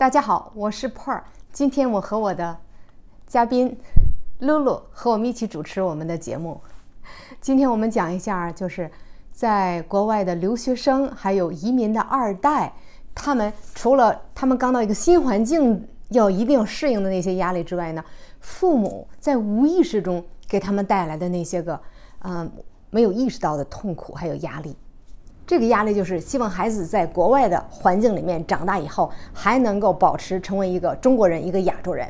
大家好，我是 Per，今天我和我的嘉宾露露和我们一起主持我们的节目。今天我们讲一下，就是在国外的留学生还有移民的二代，他们除了他们刚到一个新环境要一定要适应的那些压力之外呢，父母在无意识中给他们带来的那些个，嗯，没有意识到的痛苦还有压力。这个压力就是希望孩子在国外的环境里面长大以后，还能够保持成为一个中国人、一个亚洲人。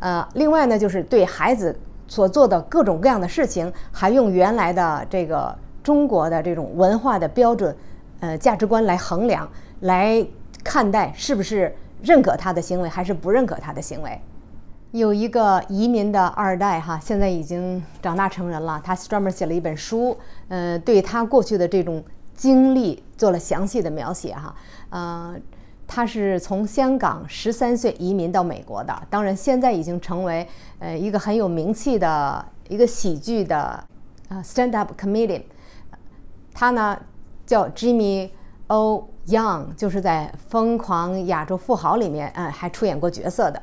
呃，另外呢，就是对孩子所做的各种各样的事情，还用原来的这个中国的这种文化的标准、呃价值观来衡量、来看待，是不是认可他的行为，还是不认可他的行为。有一个移民的二代哈，现在已经长大成人了，他专门写了一本书，嗯，对他过去的这种。经历做了详细的描写，哈，呃，他是从香港十三岁移民到美国的，当然现在已经成为呃一个很有名气的一个喜剧的，呃，stand-up comedian。他呢叫 Jimmy O Young，就是在《疯狂亚洲富豪》里面，嗯，还出演过角色的。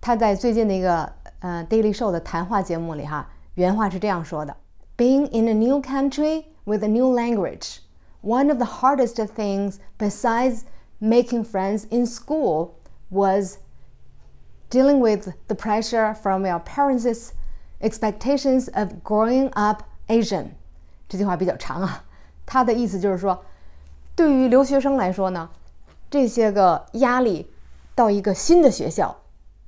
他在最近的一个呃 Daily Show 的谈话节目里，哈，原话是这样说的：“Being in a new country with a new language。” One of the hardest things, besides making friends in school, was dealing with the pressure from your parents' expectations of growing up Asian. 这句话比较长啊，它的意思就是说，对于留学生来说呢，这些个压力到一个新的学校、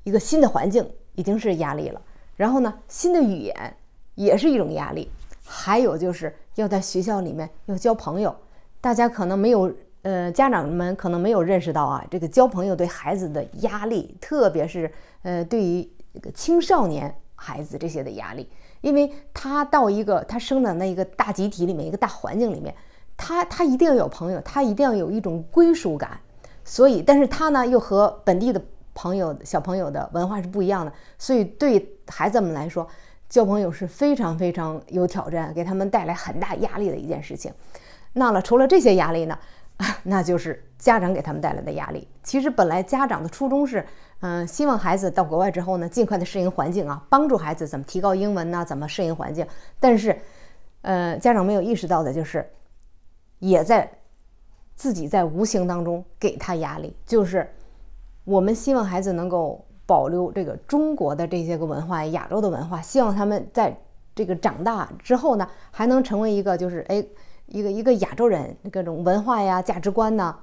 一个新的环境已经是压力了。然后呢，新的语言也是一种压力，还有就是要在学校里面要交朋友。大家可能没有，呃，家长们可能没有认识到啊，这个交朋友对孩子的压力，特别是，呃，对于青少年孩子这些的压力，因为他到一个他生长那个大集体里面，一个大环境里面，他他一定要有朋友，他一定要有一种归属感，所以，但是他呢又和本地的朋友小朋友的文化是不一样的，所以对孩子们来说，交朋友是非常非常有挑战，给他们带来很大压力的一件事情。那了，除了这些压力呢，那就是家长给他们带来的压力。其实本来家长的初衷是，嗯，希望孩子到国外之后呢，尽快的适应环境啊，帮助孩子怎么提高英文呢，怎么适应环境。但是，呃，家长没有意识到的就是，也在自己在无形当中给他压力，就是我们希望孩子能够保留这个中国的这些个文化，亚洲的文化，希望他们在这个长大之后呢，还能成为一个就是哎。一个一个亚洲人，各种文化呀、价值观呢。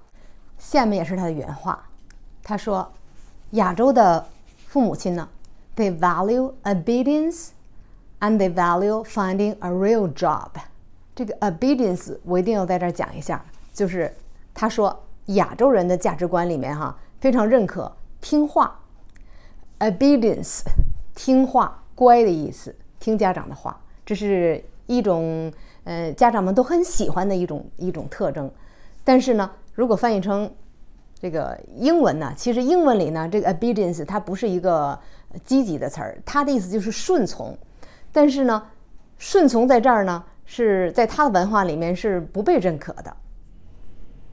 下面也是他的原话。他说：“亚洲的父母亲呢，they value obedience and they value finding a real job。”这个 obedience 我一定要在这讲一下，就是他说亚洲人的价值观里面哈，非常认可听话，obedience 听话乖的意思，听家长的话，这是。一种呃，家长们都很喜欢的一种一种特征，但是呢，如果翻译成这个英文呢，其实英文里呢，这个 obedience 它不是一个积极的词儿，它的意思就是顺从，但是呢，顺从在这儿呢是在他的文化里面是不被认可的。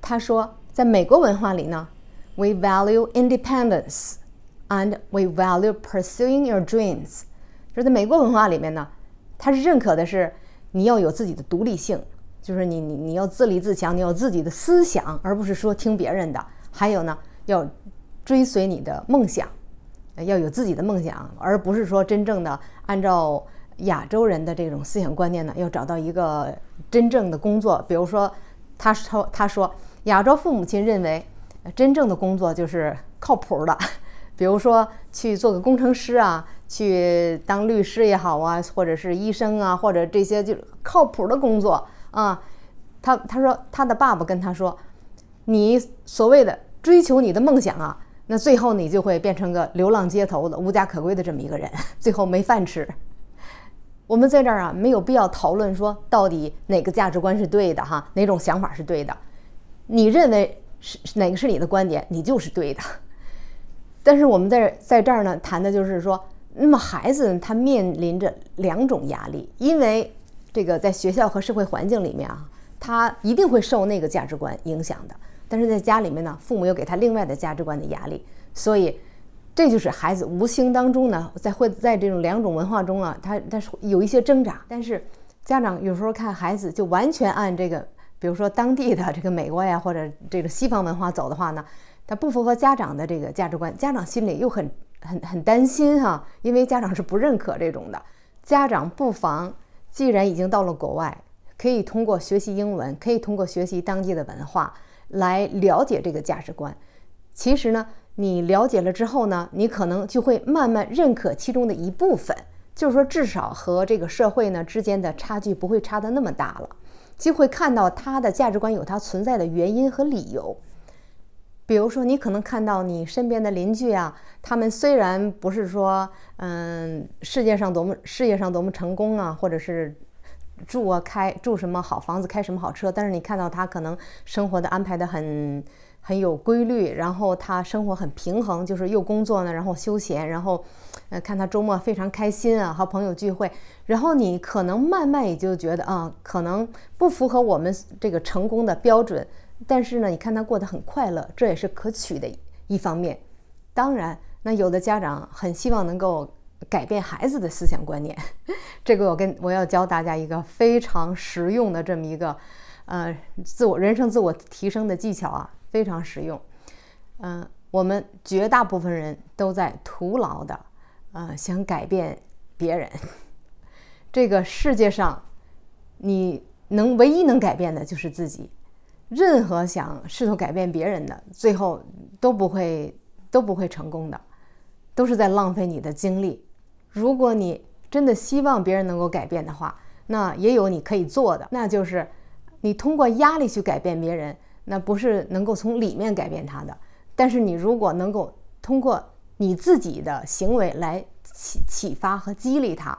他说，在美国文化里呢，we value independence and we value pursuing your dreams，说在美国文化里面呢，他是认可的是。你要有自己的独立性，就是你你你要自立自强，你要自己的思想，而不是说听别人的。还有呢，要追随你的梦想，要有自己的梦想，而不是说真正的按照亚洲人的这种思想观念呢，要找到一个真正的工作。比如说，他说他说亚洲父母亲认为，真正的工作就是靠谱的，比如说去做个工程师啊。去当律师也好啊，或者是医生啊，或者这些就靠谱的工作啊。他他说他的爸爸跟他说：“你所谓的追求你的梦想啊，那最后你就会变成个流浪街头的、无家可归的这么一个人，最后没饭吃。”我们在这儿啊，没有必要讨论说到底哪个价值观是对的哈，哪种想法是对的。你认为是哪个是你的观点，你就是对的。但是我们在在这儿呢，谈的就是说。那么孩子他面临着两种压力，因为这个在学校和社会环境里面啊，他一定会受那个价值观影响的。但是在家里面呢，父母又给他另外的价值观的压力，所以这就是孩子无形当中呢，在会在这种两种文化中啊，他他是有一些挣扎。但是家长有时候看孩子就完全按这个，比如说当地的这个美国呀或者这个西方文化走的话呢，他不符合家长的这个价值观，家长心里又很。很很担心哈，因为家长是不认可这种的。家长不妨，既然已经到了国外，可以通过学习英文，可以通过学习当地的文化来了解这个价值观。其实呢，你了解了之后呢，你可能就会慢慢认可其中的一部分。就是说，至少和这个社会呢之间的差距不会差的那么大了，就会看到他的价值观有他存在的原因和理由。比如说，你可能看到你身边的邻居啊，他们虽然不是说，嗯，世界上多么事业上多么成功啊，或者是住啊开住什么好房子，开什么好车，但是你看到他可能生活的安排的很很有规律，然后他生活很平衡，就是又工作呢，然后休闲，然后，呃，看他周末非常开心啊，和朋友聚会，然后你可能慢慢也就觉得啊，可能不符合我们这个成功的标准。但是呢，你看他过得很快乐，这也是可取的一方面。当然，那有的家长很希望能够改变孩子的思想观念。这个我跟我要教大家一个非常实用的这么一个呃自我人生自我提升的技巧啊，非常实用。嗯，我们绝大部分人都在徒劳的呃想改变别人。这个世界上，你能唯一能改变的就是自己。任何想试图改变别人的，最后都不会都不会成功的，都是在浪费你的精力。如果你真的希望别人能够改变的话，那也有你可以做的，那就是你通过压力去改变别人，那不是能够从里面改变他的。但是你如果能够通过你自己的行为来启启发和激励他，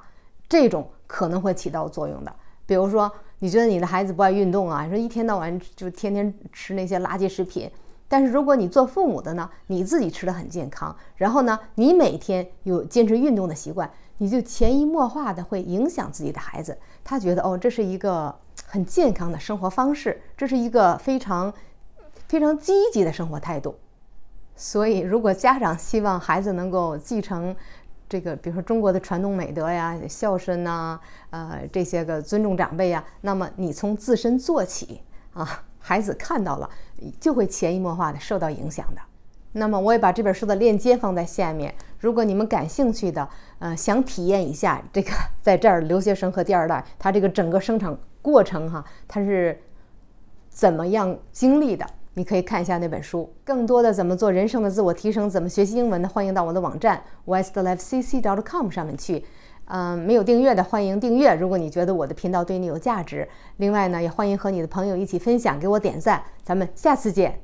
这种可能会起到作用的。比如说。你觉得你的孩子不爱运动啊？说一天到晚就天天吃那些垃圾食品。但是如果你做父母的呢，你自己吃的很健康，然后呢，你每天有坚持运动的习惯，你就潜移默化的会影响自己的孩子。他觉得哦，这是一个很健康的生活方式，这是一个非常非常积极的生活态度。所以，如果家长希望孩子能够继承。这个，比如说中国的传统美德呀，孝顺呐，呃，这些个尊重长辈呀，那么你从自身做起啊，孩子看到了就会潜移默化的受到影响的。那么我也把这本书的链接放在下面，如果你们感兴趣的，呃，想体验一下这个，在这儿留学生和第二代他这个整个生产过程哈，他是怎么样经历的？你可以看一下那本书，更多的怎么做人生的自我提升，怎么学习英文的，欢迎到我的网站 westlifecc.com 上面去。嗯，没有订阅的欢迎订阅。如果你觉得我的频道对你有价值，另外呢，也欢迎和你的朋友一起分享，给我点赞。咱们下次见。